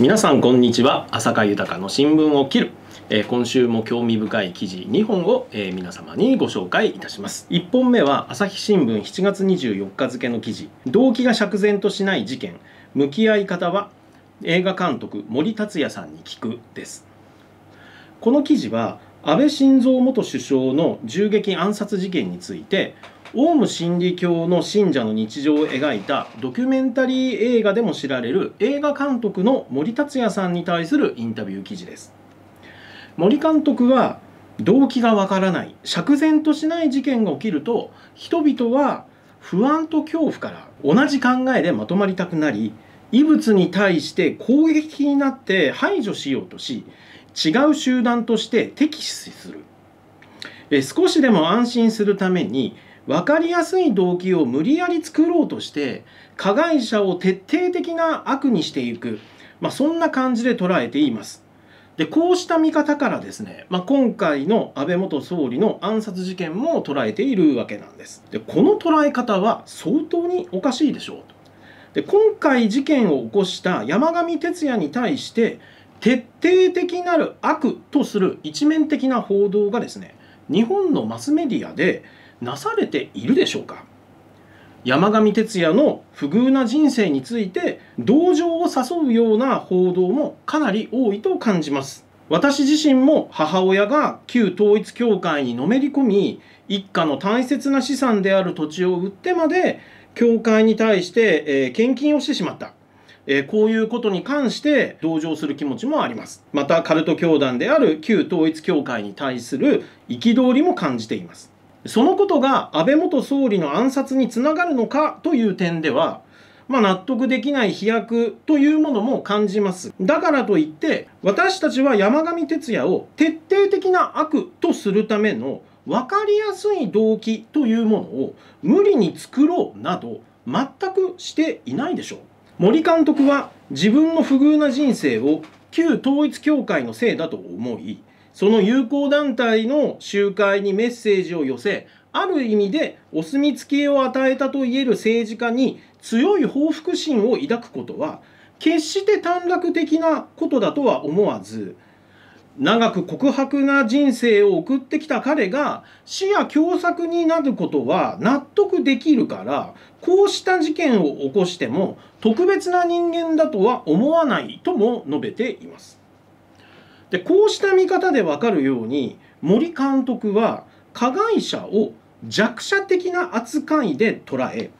皆さんこんにちは浅香豊の新聞を切る、えー、今週も興味深い記事2本を、えー、皆様にご紹介いたします1本目は朝日新聞7月24日付の記事動機が釈然としない事件向き合い方は映画監督森達也さんに聞くですこの記事は安倍晋三元首相の銃撃暗殺事件についてオウム真理教の信者の日常を描いたドキュメンタリー映画でも知られる映画監督の森達也さんに対するインタビュー記事です森監督は動機がわからない釈然としない事件が起きると人々は不安と恐怖から同じ考えでまとまりたくなり異物に対して攻撃になって排除しようとし違う集団として敵視するえ少しでも安心するために分かりやすい動機を無理やり作ろうとして加害者を徹底的な悪にしていく、まあ、そんな感じで捉えています。でこうした見方からですね、まあ、今回の安倍元総理の暗殺事件も捉えているわけなんです。でこの捉え方は相当におかしいでしょうで今回事件を起こした山上哲也に対して徹底的なる悪とする一面的な報道がですね日本のマスメディアでなされているでしょうか山上徹也の不遇な人生について同情を誘うような報道もかなり多いと感じます私自身も母親が旧統一教会にのめり込み一家の大切な資産である土地を売ってまで教会に対して、え献金をしてしまったえこういうことに関して同情する気持ちもあります。また、カルト教団である旧統一教会に対する憤りも感じています。そのことが安倍元総理の暗殺につながるのかという点では、まあ、納得できない飛躍というものも感じます。だからといって、私たちは山上徹也を徹底的な悪とするための分かりやすい動機というものを無理に作ろうなど全くしていないでしょう。森監督は自分の不遇な人生を旧統一教会のせいだと思いその友好団体の集会にメッセージを寄せある意味でお墨付きを与えたといえる政治家に強い報復心を抱くことは決して短絡的なことだとは思わず長く告白な人生を送ってきた彼が死や凶作になることは納得できるからこうした事件を起こしても特別な人間だとは思わないとも述べています。でこうした見方で分かるように森監督は加害者を弱者的な扱いで捉え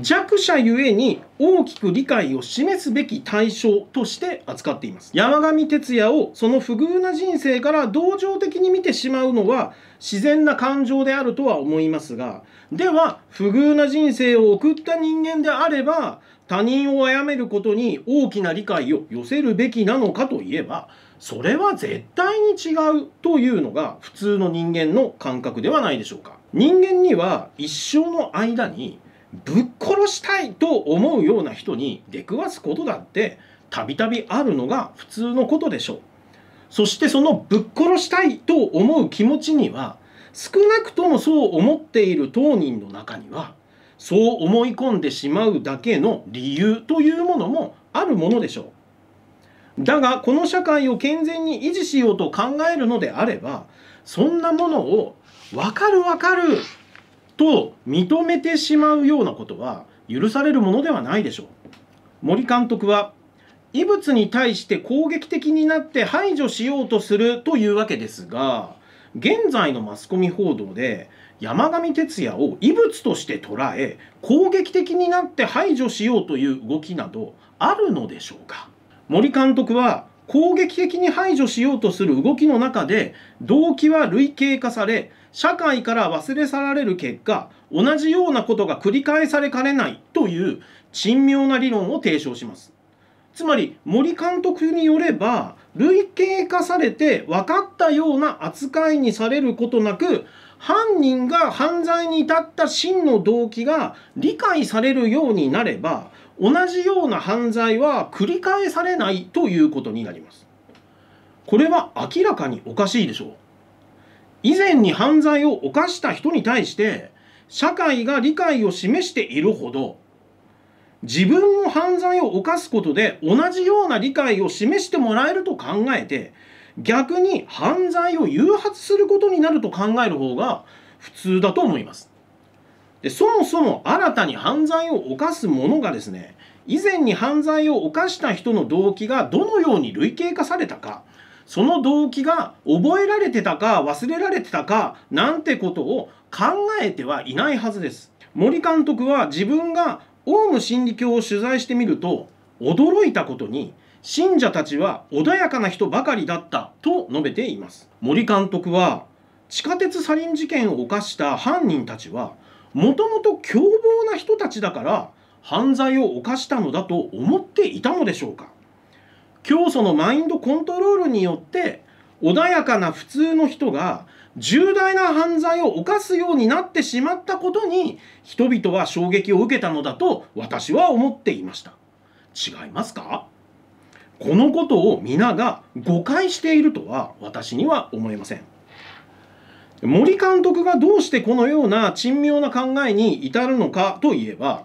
弱者ゆえに大きく理解を示すべき対象として扱っています山上徹也をその不遇な人生から同情的に見てしまうのは自然な感情であるとは思いますがでは不遇な人生を送った人間であれば他人を殺めることに大きな理解を寄せるべきなのかといえばそれは絶対に違うというのが普通の人間の感覚ではないでしょうか人間には一生の間にぶっ殺したいと思うような人に出くわすことだってたびたびあるのが普通のことでしょうそしてそのぶっ殺したいと思う気持ちには少なくともそう思っている当人の中にはそう思い込んでしまうだけの理由というものもあるものでしょうだがこの社会を健全に維持しようと考えるのであればそんなものを分かる分かると認めてしまうようなことは許されるものではないでしょう森監督は異物に対して攻撃的になって排除しようとするというわけですが現在のマスコミ報道で山上徹也を異物として捉え攻撃的になって排除しようという動きなどあるのでしょうか森監督は攻撃的に排除しようとする動きの中で動機は類型化され社会から忘れ去られる結果同じようなことが繰り返されかねないという珍妙な理論を提唱しますつまり森監督によれば類型化されて分かったような扱いにされることなく犯人が犯罪に至った真の動機が理解されるようになれば同じような犯罪は繰り返されないということになりますこれは明らかにおかしいでしょう以前に犯罪を犯した人に対して社会が理解を示しているほど自分も犯罪を犯すことで同じような理解を示してもらえると考えて逆に犯罪を誘発することになると考える方が普通だと思います。でそもそも新たに犯罪を犯す者がですね以前に犯罪を犯した人の動機がどのように類型化されたかその動機が覚えられてたか忘れられてたかなんてことを考えてはいないはずです森監督は自分がオウム真理教を取材してみると驚いたことに信者たちは穏やかな人ばかりだったと述べています森監督は地下鉄サリン事件を犯した犯人たちはもともと凶暴な人たちだから犯罪を犯したのだと思っていたのでしょうか教祖のマインドコントロールによって穏やかな普通の人が重大な犯罪を犯すようになってしまったことに人々は衝撃を受けたのだと私は思っていました違いますかこのことを皆が誤解しているとは私には思えません森監督がどうしてこのような珍妙な考えに至るのかといえば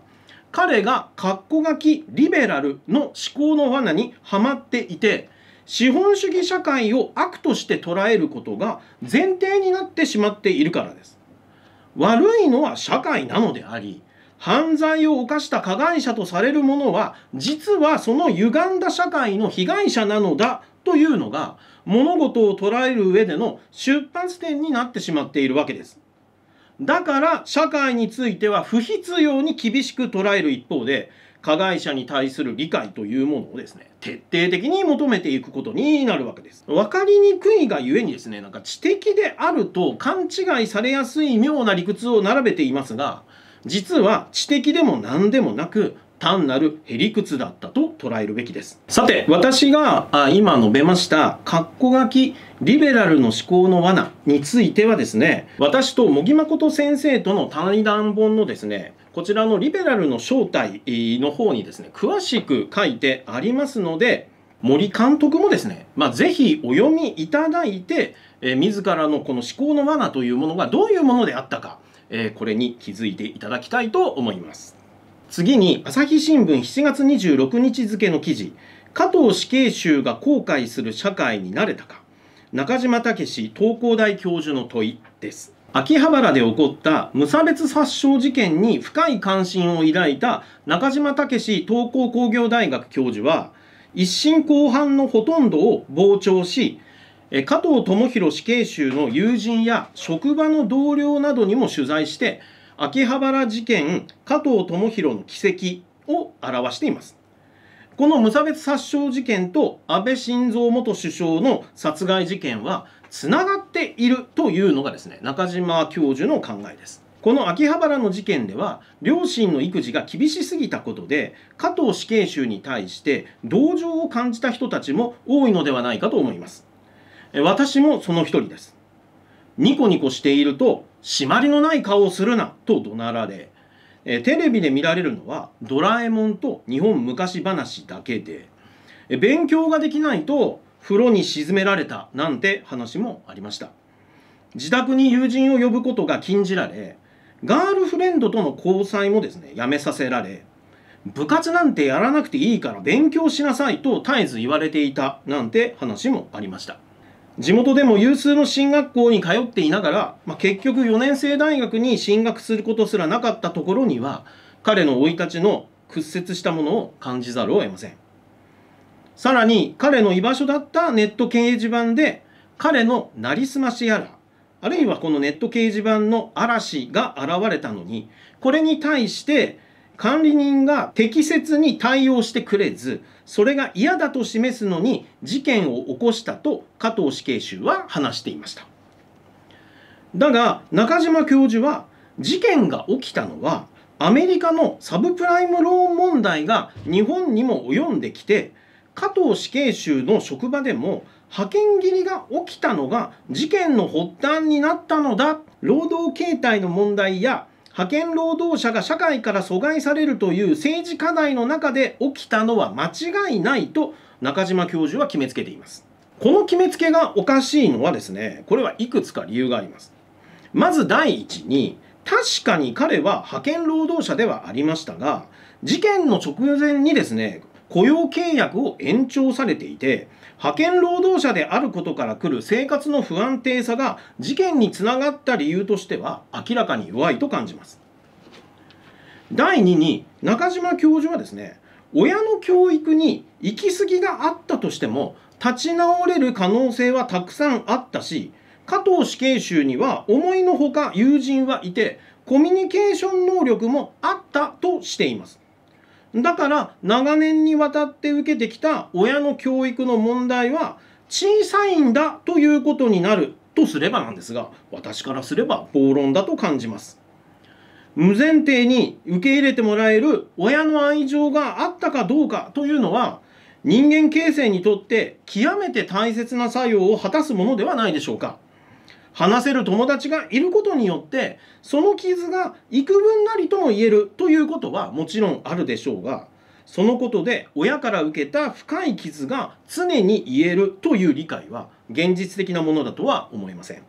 彼がッコ書きリベラルの思考の罠にはまっていて資本主義社会を悪として捉えることが前提になってしまっているからです。悪いのは社会なのであり犯罪を犯した加害者とされるものは実はその歪んだ社会の被害者なのだというのが物事を捉える上での出発点になってしまっているわけです。だから社会については不必要に厳しく捉える一方で加害者に対する理解というものをですね徹底的に求めていくことになるわけです分かりにくいがゆえにですねなんか知的であると勘違いされやすい妙な理屈を並べていますが実は知的でも何でもなく単なるへりくだったと捉えるべきですさて私が今述べました括弧書きリベラルの思考の罠についてはですね私と茂木誠先生との対談本のですねこちらのリベラルの正体の方にですね詳しく書いてありますので森監督もですね、まあ、ぜひお読みいただいて、えー、自らのこの思考の罠というものがどういうものであったか、えー、これに気づいていただきたいと思います。次に朝日新聞7月26日付の記事加藤死刑囚が後悔する社会になれたか中島武史東工大教授の問いです秋葉原で起こった無差別殺傷事件に深い関心を抱いた中島武史東工工業大学教授は一審後半のほとんどを傍聴し加藤智弘死刑囚の友人や職場の同僚などにも取材して秋葉原事件加藤智弘の軌跡を表していますこの無差別殺傷事件と安倍晋三元首相の殺害事件はつながっているというのがですね中島教授の考えですこの秋葉原の事件では両親の育児が厳しすぎたことで加藤死刑囚に対して同情を感じた人たちも多いのではないかと思います私もその一人ですニコニコしていると、締まりのない顔をするなと怒鳴られ、えテレビで見られるのはドラえもんと日本昔話だけで、え勉強ができないと風呂に沈められたなんて話もありました。自宅に友人を呼ぶことが禁じられ、ガールフレンドとの交際もですね、やめさせられ、部活なんてやらなくていいから勉強しなさいと絶えず言われていたなんて話もありました。地元でも有数の進学校に通っていながら、まあ、結局4年生大学に進学することすらなかったところには彼の生い立ちの屈折したものを感じざるを得ませんさらに彼の居場所だったネット掲示板で彼のなりすましやらあるいはこのネット掲示板の嵐が現れたのにこれに対して管理人が適切に対応してくれずそれが嫌だと示すのに事件を起こしたと加藤死刑囚は話していましただが中島教授は事件が起きたのはアメリカのサブプライムローン問題が日本にも及んできて加藤死刑囚の職場でも派遣切りが起きたのが事件の発端になったのだ労働形態の問題や派遣労働者が社会から阻害されるという政治課題の中で起きたのは間違いないと中島教授は決めつけています。この決めつけがおかしいのはですね、これはいくつか理由があります。まず第一に、確かに彼は派遣労働者ではありましたが、事件の直前にですね、雇用契約を延長されていて、派遣労働者であることから来る生活の不安定さが事件につながった理由としては明らかに弱いと感じます第2に中島教授はですね親の教育に行き過ぎがあったとしても立ち直れる可能性はたくさんあったし加藤死刑囚には思いのほか友人はいてコミュニケーション能力もあったとしていますだから長年にわたって受けてきた親の教育の問題は小さいんだということになるとすればなんですが私からすれば暴論だと感じます。無前提に受け入れてもらえる親の愛情があったかどうかというのは人間形成にとって極めて大切な作用を果たすものではないでしょうか。話せる友達がいることによってその傷が幾分なりとも言えるということはもちろんあるでしょうがそのことで親から受けた深い傷が常に言えるという理解は現実的なものだとは思いません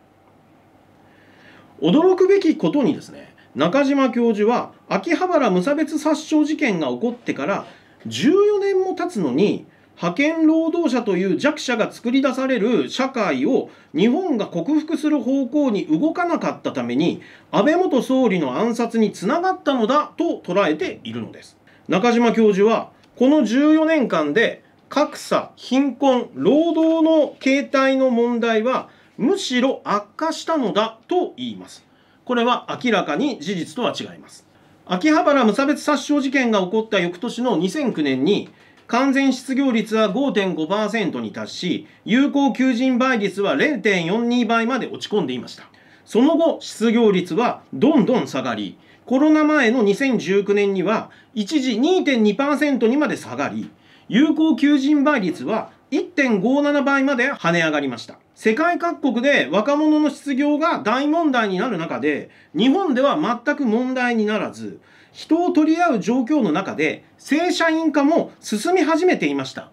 驚くべきことにですね中島教授は秋葉原無差別殺傷事件が起こってから14年も経つのに派遣労働者という弱者が作り出される社会を日本が克服する方向に動かなかったために安倍元総理の暗殺につながったのだと捉えているのです中島教授はこの14年間で格差貧困労働の形態の問題はむしろ悪化したのだと言いますこれは明らかに事実とは違います秋葉原無差別殺傷事件が起こった翌年の2009年に完全失業率は5.5%に達し、有効求人倍率は0.42倍まで落ち込んでいました。その後、失業率はどんどん下がり、コロナ前の2019年には一時2.2%にまで下がり、有効求人倍率は1.57倍まで跳ね上がりました。世界各国で若者の失業が大問題になる中で、日本では全く問題にならず、人を取り合う状況の中で正社員化も進み始めていました。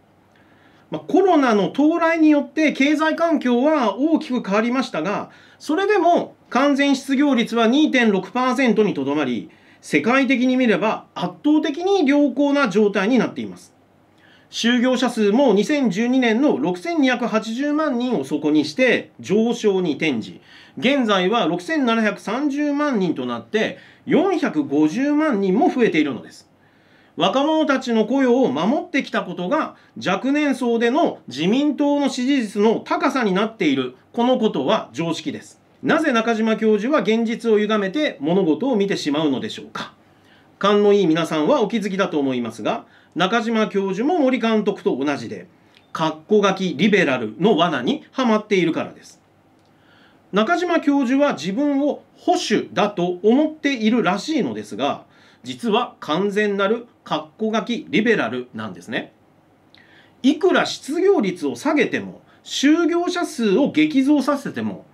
まあ、コロナの到来によって経済環境は大きく変わりましたが、それでも完全失業率は2.6%にとどまり、世界的に見れば圧倒的に良好な状態になっています。就業者数も2012年の6280万人を底にして上昇に転じ現在は6730万人となって450万人も増えているのです若者たちの雇用を守ってきたことが若年層での自民党の支持率の高さになっているこのことは常識ですなぜ中島教授は現実を歪めて物事を見てしまうのでしょうか勘のいい皆さんはお気づきだと思いますが中島教授も森監督と同じで括弧書きリベラルの罠にはまっているからです中島教授は自分を保守だと思っているらしいのですが実は完全なる格好書きリベラルなんですねいくら失業率を下げても就業者数を激増させても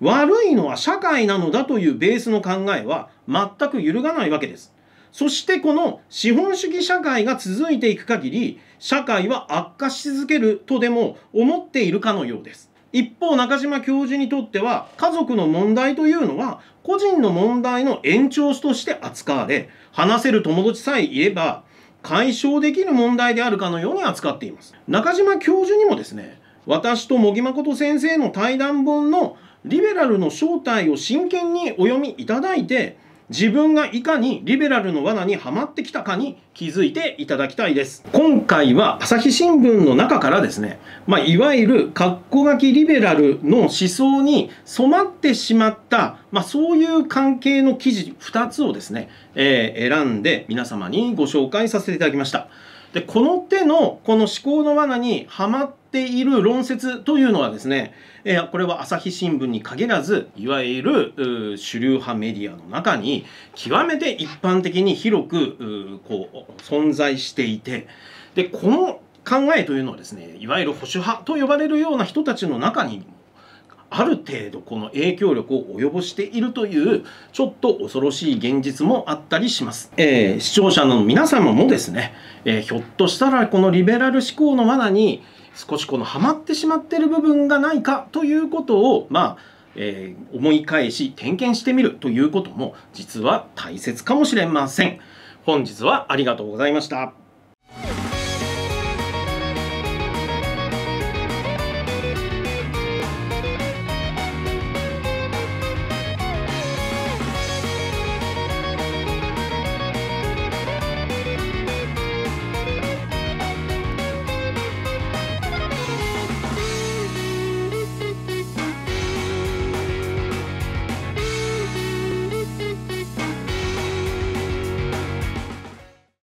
悪いのは社会なのだというベースの考えは全く揺るがないわけですそしてこの資本主義社会が続いていく限り、社会は悪化し続けるとでも思っているかのようです。一方、中島教授にとっては、家族の問題というのは、個人の問題の延長として扱われ、話せる友達さえいれば、解消できる問題であるかのように扱っています。中島教授にもですね、私と茂木誠先生の対談本のリベラルの正体を真剣にお読みいただいて、自分がいかにリベラルの罠にはまってきたかに気づいていただきたいです今回は朝日新聞の中からですね、まあ、いわゆる括弧書きリベラルの思想に染まってしまった、まあ、そういう関係の記事2つをですね、えー、選んで皆様にご紹介させていただきました。でこの手のこの思考の罠にはまっている論説というのはですね、えこれは朝日新聞に限らずいわゆる主流派メディアの中に極めて一般的に広くこう存在していてでこの考えというのはですねいわゆる保守派と呼ばれるような人たちの中にある程度この影響力を及ぼしているというちょっと恐ろしい現実もあったりします、えー、視聴者の皆様もですね、えー、ひょっとしたらこのリベラル思考の罠に少しこのハマってしまってる部分がないかということをまあえー、思い返し点検してみるということも実は大切かもしれません本日はありがとうございました